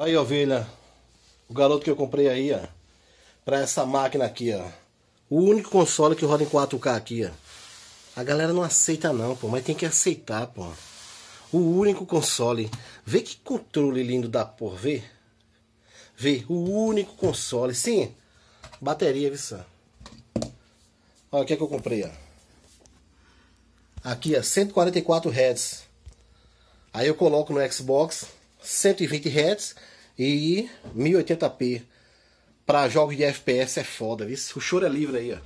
Aí, ovelha, o garoto que eu comprei aí, ó, pra essa máquina aqui, ó. O único console que roda em 4K aqui, ó. A galera não aceita não, pô, mas tem que aceitar, pô. O único console. Vê que controle lindo da por vê. Vê, o único console. Sim, bateria, viu, Olha o que é que eu comprei, ó. Aqui, ó, 144 Hz. Aí eu coloco no Xbox 120 Hz e 1080p para jogos de FPS é foda, viu? O choro é livre aí, ó.